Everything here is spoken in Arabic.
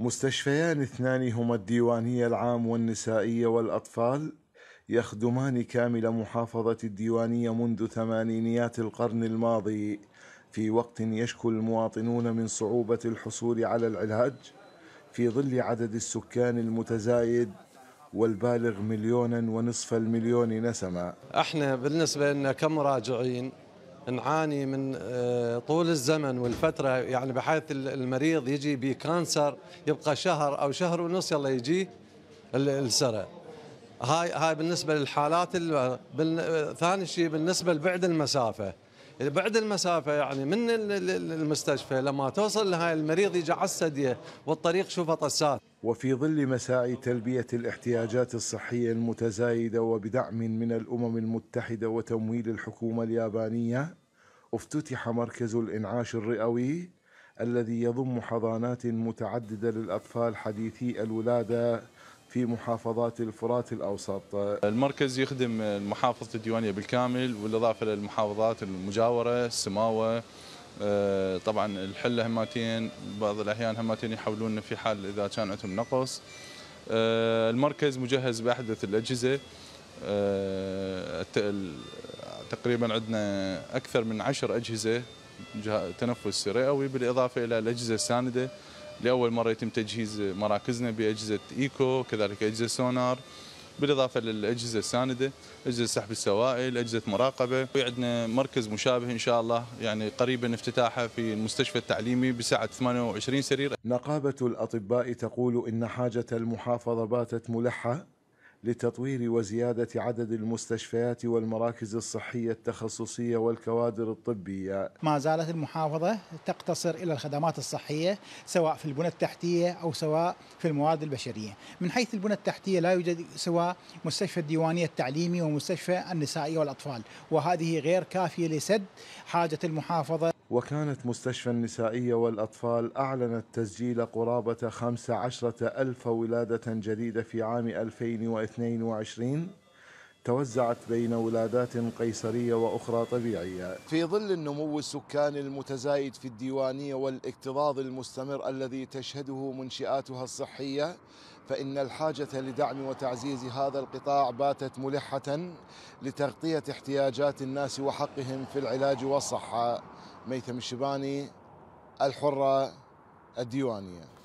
مستشفيان اثنان هما الديوانية العام والنسائية والأطفال يخدمان كامل محافظة الديوانية منذ ثمانينيات القرن الماضي في وقت يشكو المواطنون من صعوبة الحصول على العلاج في ظل عدد السكان المتزايد والبالغ مليونا ونصف المليون نسمة احنا بالنسبة لنا كمراجعين نعاني من آه، طول الزمن والفترة يعني بحيث المريض يجي بكانسر يبقى شهر أو شهر ونص يلا يجي السرع هاي هاي بالنسبة للحالات ثاني شيء بالنسبة لبعد المسافة بعد المسافه يعني من المستشفى لما توصل لهاي المريض يجي على الثديه والطريق شوفه طسات وفي ظل مساعي تلبيه الاحتياجات الصحيه المتزايده وبدعم من الامم المتحده وتمويل الحكومه اليابانيه افتتح مركز الانعاش الرئوي الذي يضم حضانات متعدده للاطفال حديثي الولاده في محافظات الفرات الأوسط المركز يخدم محافظه الديوانية بالكامل بالإضافة للمحافظات المجاورة السماوة آه، طبعا الحلة هماتين بعض الأحيان هماتين يحولون في حال إذا كان عندهم نقص آه، المركز مجهز بأحدث الأجهزة آه، تقريبا عندنا أكثر من عشر أجهزة تنفس رئوي بالإضافة إلى الأجهزة الساندة لاول مره يتم تجهيز مراكزنا باجهزه ايكو كذلك اجهزه سونار بالاضافه للاجهزه السانده، اجهزه سحب السوائل، اجهزه مراقبه، وعندنا مركز مشابه ان شاء الله يعني قريبا افتتاحه في المستشفى التعليمي بسعه 28 سرير. نقابه الاطباء تقول ان حاجه المحافظه باتت ملحه لتطوير وزياده عدد المستشفيات والمراكز الصحيه التخصصيه والكوادر الطبيه. ما زالت المحافظه تقتصر الى الخدمات الصحيه سواء في البنى التحتيه او سواء في المواد البشريه. من حيث البنى التحتيه لا يوجد سوى مستشفى الديوانيه التعليمي ومستشفى النسائيه والاطفال، وهذه غير كافيه لسد حاجه المحافظه وكانت مستشفى النسائية والأطفال أعلنت تسجيل قرابة 15 ألف ولادة جديدة في عام 2022 توزعت بين ولادات قيصرية وأخرى طبيعية في ظل النمو السكاني المتزايد في الديوانية والاكتظاظ المستمر الذي تشهده منشآتها الصحية فإن الحاجة لدعم وتعزيز هذا القطاع باتت ملحة لتغطية احتياجات الناس وحقهم في العلاج والصحة ميثم الشباني الحرة الديوانية